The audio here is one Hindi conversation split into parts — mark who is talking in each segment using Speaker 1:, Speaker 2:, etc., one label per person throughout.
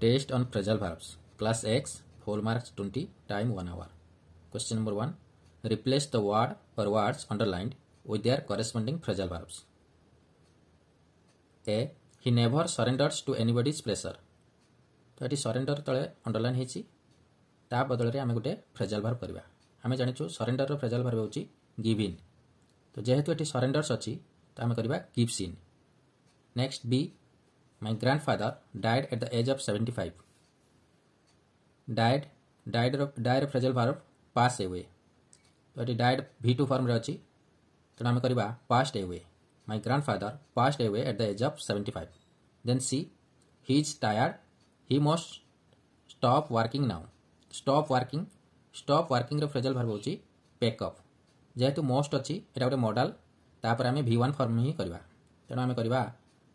Speaker 1: Test on phrasal verbs. Class X, full marks 20, time 1 hour. Question number 1. Replace the word or words underlined with their corresponding phrasal verbs. A. He never surrenders to anybody's pressure. ତ ଏଠି ସରେଣ୍ଡର ତଳେ ଅଣ୍ଡରଲାଇନ୍ ହେଇଛି ତା ବଦଳରେ ଆମେ ଗୋଟେ ଫ୍ରେଜାଲ୍ ଭାର୍ବ କରିବା ଆମେ ଜାଣିଛୁ ସରେଣ୍ଡରର ଫ୍ରେଜାଲ୍ ଭାର୍ବ ହେଉଛି ଗିଭ୍ ଇନ୍ ତ ଯେହେତୁ ଏଠି ସରେଣ୍ଡର୍ସ ଅଛି ତ ଆମେ କରିବା gives in next B My grandfather died at the age of 75. Died, died of, died of phrasal verb pass away. तो ये डायड भि टू फर्म्रे अच्छी तेनाली आम करवा passed away my grandfather passed away at the age of seventy five then C he is tired he must stop working now stop working stop working phrasal verb हूँ पेकअप जेहेतु मोस्ट अच्छी यहाँ गोटे मडाल तापर आम भि वन फर्म ही करवा तेणु आम करवा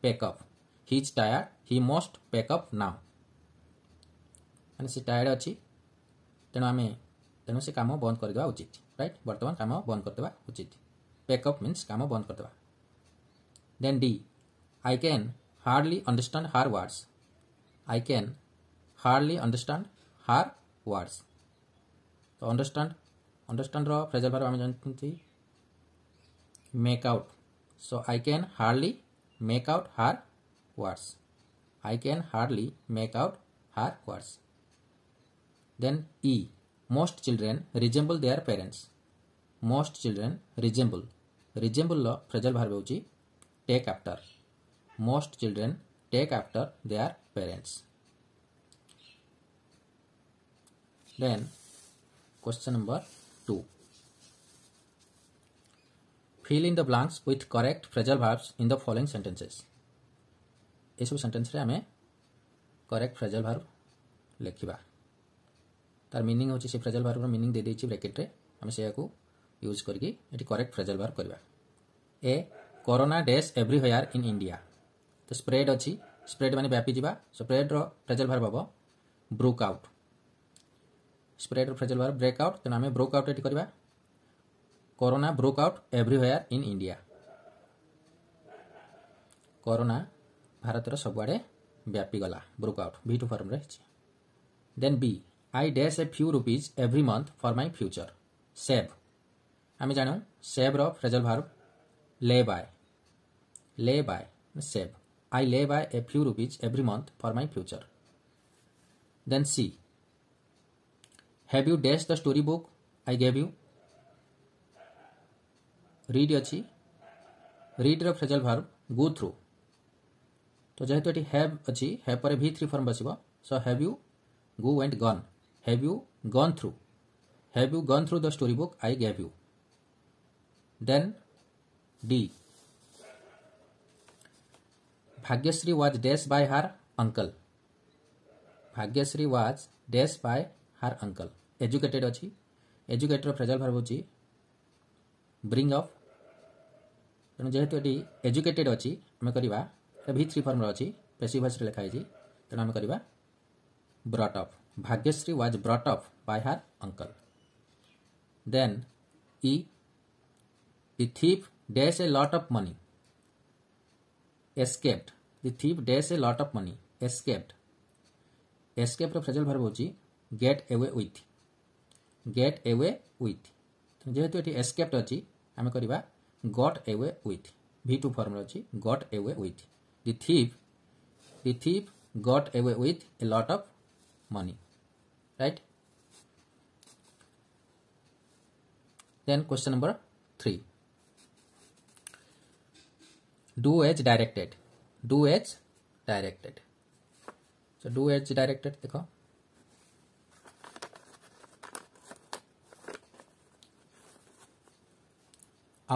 Speaker 1: pack up he is tired he must pack up now ମାନେ ସେ ଟାୟାର୍ଡ ଅଛି ତେଣୁ ଆମେ ତେଣୁ ସେ କାମ ବନ୍ଦ କରିଦେବା ଉଚିତ ରାଇଟ୍ ବର୍ତ୍ତମାନ କାମ ବନ୍ଦ କରିଦେବା ଉଚିତ ପ୍ୟାକ୍ ଅପ୍ ମିନ୍ସ କାମ ବନ୍ଦ କରିଦେବା then D I can hardly understand her words I can hardly understand her words ତ ଅଣ୍ଡରଷ୍ଟାଣ୍ଡ ଅଣ୍ଡରଷ୍ଟାଣ୍ଡର ଫ୍ରେଜର୍ ଭାର ଆମେ ଜାଣିଛନ୍ତି make out so I can hardly make out her words. I can hardly make out her words. Then E. Most children resemble their parents. Most children resemble. Resemble phrasal verb ହେଉଛି take after. Most children take after their parents. Then question number 2. Fill in the blanks with correct phrasal verbs in the following sentences. ଏସବୁ ସେଣ୍ଟେନ୍ସରେ ଆମେ କରେକ୍ଟ ଫ୍ରେଜାଲ୍ ଭାର୍ବ ଲେଖିବା ତାର ମିନିଂ ହେଉଛି ସେ ଫ୍ରେଜାଲ୍ ଭାର୍ବର ମିନିଂ ଦେଇଦେଇଛି ବ୍ରାକେଟ୍ରେ ଆମେ ସେଇଆକୁ ୟୁଜ୍ କରିକି ଏଠି କରେକ୍ଟ ଫ୍ରେଜାଲ୍ ଭାର୍ବ କରିବା E corona dash everywhere in India ତ ସ୍ପ୍ରେଡ୍ ଅଛି ସ୍ପ୍ରେଡ୍ ମାନେ ବ୍ୟାପିଯିବା ସ୍ପ୍ରେଡ୍ର ଫ୍ରେଜାଲ୍ ଭାର୍ବ ହେବ ବ୍ରୁକ୍ ଆଉଟ୍ ସ୍ପ୍ରେଡ୍ର ଫ୍ରେଜାଲ୍ ଭାର୍ବ ବ୍ରେକ୍ ଆଉଟ୍ ତେଣୁ ଆମେ ବ୍ରୁକ୍ ଆଉଟ୍ ଏଠି କରିବା corona broke out everywhere in India corona ଭାରତର ସବୁଆଡ଼େ ବ୍ୟାପିଗଲା ବ୍ରୁକ୍ଆଉଟ୍ ଭି ଟୁ ଫର୍ମ ରହିଛି then B I dash a few rupees every month for my future save ଆମେ ଜାଣୁ ସେଭ୍ର phrasal verb lay by lay bye save I lay by a few rupees every month for my future then C have you dash the story book I gave you read ଅଛି ରିଡ୍ର ଫ୍ରେଜଲ୍ ଭାର୍ବ ଗୁ ଥ୍ରୁ तो जेहेतु ये हाव अच्छी हाव पर भि थ्री फर्म बस so have you go and gone have you gone through have you gone through the story book I gave you D Bhagyashree was dash by her uncle Bhagyashree was dash by her uncle educated अच्छी एजुकेटेड फ्रेजल भार हो ब्रिंग अफ तेनाली एजुकेटेड अच्छी आम करवा थ्री फर्म अच्छी पेशी भाषा लिखाई तेनालीराम brought up Bhagyashree was brought up by her uncle then E thief dash a lot of money escaped the thief dash a lot of money escaped एस्केप्र फ्रेजल भर हूँ get away with get away with जेहेतु ये एस्केप्ड अच्छी आम करवा got away with V two form अच्छी got away with the thief the thief got away with a lot of money right then question number 3 do as directed do as directed so do as directed देखो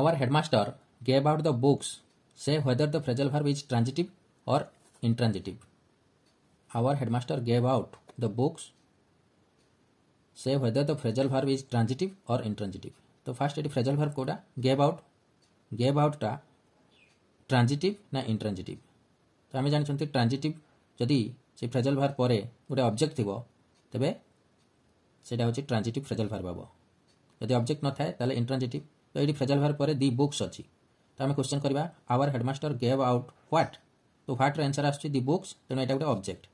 Speaker 1: our headmaster gave out the books see whether the phrasal verb is transitive और intransitive our headmaster gave out the books see whether the phrasal verb is transitive और इंट्रांजिटिव तो फास्ट एट फ्रेजल वर्ब कौटा गेव आउट गेव आउटा ट्रांजिटिव ना इंट्रांजिटिव तो आम जानते ट्रांजिटिव जदि से फ्रेजल वर्ब पर गोटे अब्जेक्ट थी तेज सेटा हूँ ट्रांजिटिव फ्रेजल वर्ब हम जदि अब्जेक्ट न था इंट्रांजिटिव तो ये फ्रेजल वर्ब पर दि बुक्स अच्छी तो आम क्वेश्चन करवा our headmaster gave out what तो ह्वाट्र एनसर आस बुक्स तेनालीटा गोटे अब्जेक्ट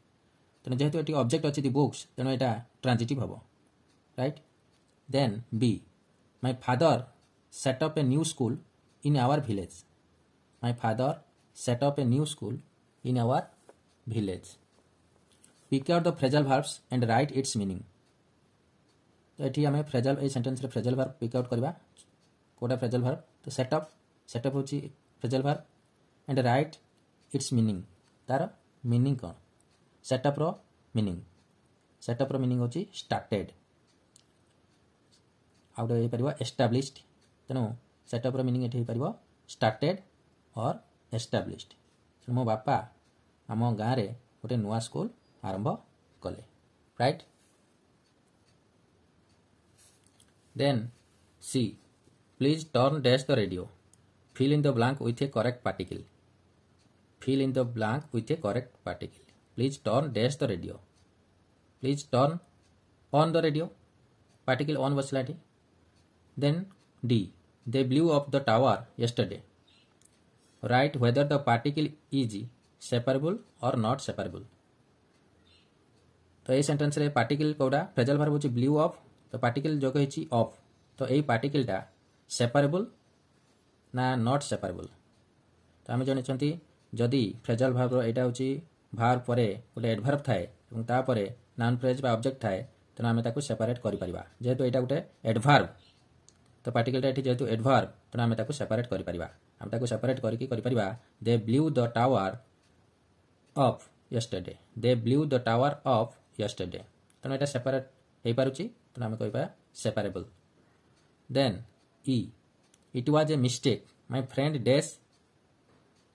Speaker 1: तेना जेहतु ये अब्जेक्ट अच्छी दि बुक्स तेनालीटा ट्रांजिट हम write then B my father set up a new school in our village my father set up a new school in our village pick out the phrasal verbs and write its meaning तो ये आम फ्रेजल ये sentence phrasal verb pick out करवा कौटा फ्रेजल भार्व तो सेटअप सेटअप हूँ phrasal verb and write its meaning तार मिनिंग कौन सेटअप्र मिनिंग सेटअप्र मिनिंग हूँ स्टार्टेड आ गए पार एस्टाब्लीश्ड तेणु सेटअप्र मिनिंग स्टार्टेड और एस्टाब्लीश्ड मो बापा आम गाँव में गोटे नुआ स्कूल आरंभ कले write then C please turn dash the radio fill in the blank with a correct particle fill in the blank with a correct particle please turn dash the radio please turn on the radio particle on versatility then d they blew up the tower yesterday write whether the particle is separable or not separable तो ये सेंटेन्स रे पार्टिकल कौटा फ्रेजाल भार हूँ ब्लू अफ तो पार्टिकल जो कही अफ तो यही पार्टिकलटा सेपरेबल ନା ନଟ୍ ସେପାରେବୁଲ୍ ତ ଆମେ ଜାଣିଛନ୍ତି ଯଦି ଫ୍ରେଜାଲ୍ ଭାର୍ବର ଏଇଟା ହେଉଛି ଭାର୍ ପରେ ଗୋଟେ ଏଡ଼ଭର୍ଭ ଥାଏ ଏବଂ ତାପରେ ନାନ୍ ଫ୍ରେଜ୍ ବା ଅବଜେକ୍ଟ ଥାଏ ତେଣୁ ଆମେ ତାକୁ ସେପାରେଟ୍ କରିପାରିବା ଯେହେତୁ ଏଇଟା ଗୋଟେ ଏଡ଼ଭାର୍ଭ ତ ପାର୍ଟିକଲ୍ଟା ଏଠି ଯେହେତୁ ଏଡ଼ଭାର୍ଭ ତେଣୁ ଆମେ ତାକୁ ସେପାରେଟ୍ କରିପାରିବା ଆମେ ତାକୁ ସେପାରେଟ୍ କରିକି କରିପାରିବା they blew the tower off yesterday they blew the tower off yesterday ତେଣୁ ଏଇଟା ସେପାରେଟ୍ ହେଇପାରୁଛି ତେଣୁ ଆମେ କହିବା separable then E it was a mistake my friend dash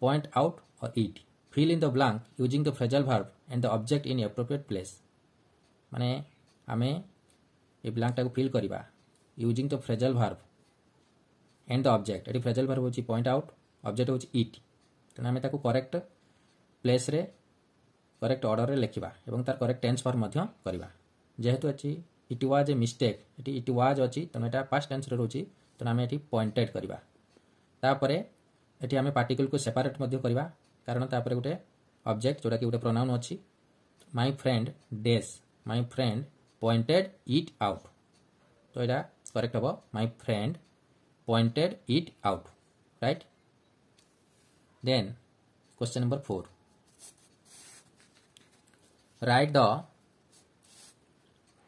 Speaker 1: point out और it fill in the blank using the phrasal verb and the object in appropriate place mane ame a blank टाक फिल करवा using the phrasal verb and the object ये फ्रेजल भार्व हूँ पॉइंट आउट अब्जेक्ट हूँ इट तेनाली करेक्ट प्लेस रे करेक्ट अर्डर में लिखा और तार करेक्ट टेन्स फर्म करवा जेहेतु अच्छी it was a mistake it was अच्छी तेनाली पास्ट टेन्स रोचे ତେଣୁ ଆମେ ଏଠି ପଏଣ୍ଟେଡ଼ କରିବା ତାପରେ ଏଠି ଆମେ ପାର୍ଟିକୁଲକୁ ସେପାରେଟ୍ ମଧ୍ୟ କରିବା କାରଣ ତାପରେ ଗୋଟେ ଅବଜେକ୍ଟ ଯେଉଁଟାକି ଗୋଟେ ପ୍ରୋନାଉନ୍ ଅଛି my friend dash my friend pointed it out ତ ଏଇଟା କରେକ୍ଟ ହେବ my friend pointed it out right then question number four write the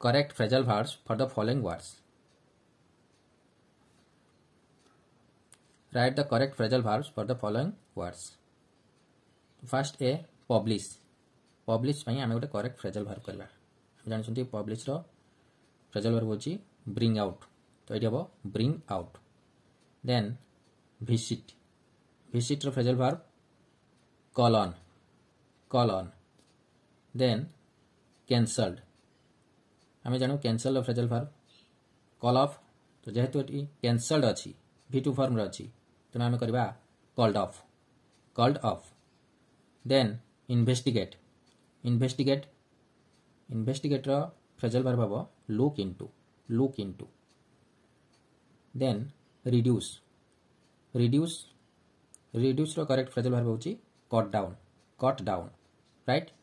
Speaker 1: correct phrasal verbs for the following words Write the correct phrasal verbs for the following words. First A publish. Publish ପାଇଁ ଆମେ ଗୋଟେ correct phrasal verb କରିବା। ଆମେ ଜାଣିଛନ୍ତି publish ର phrasal verb ହେଉଛି bring out। ତ ଏଇଠି ହେବ bring out। Then visit. Visit ର phrasal verb call on. Call on. Then cancelled. ଆମେ ଜାଣୁ cancel ର phrasal verb call off। ତ ଯେହେତୁ ଏଠି cancelled ଅଛି। ভি টু ফর্মরে অছি ତେଣୁ ଆମେ କରିବା called off called off then investigate investigate ଇନଭେଷ୍ଟିଗେଟ୍ର ଫ୍ରେଜଲ୍ ଭାର ଭାବ look into look into then reduce reduce ରିଡ୍ୟୁସ୍ର କରେକ୍ଟ ଫ୍ରେଜଲ୍ ଭାର ହେଉଛି cut down cut down right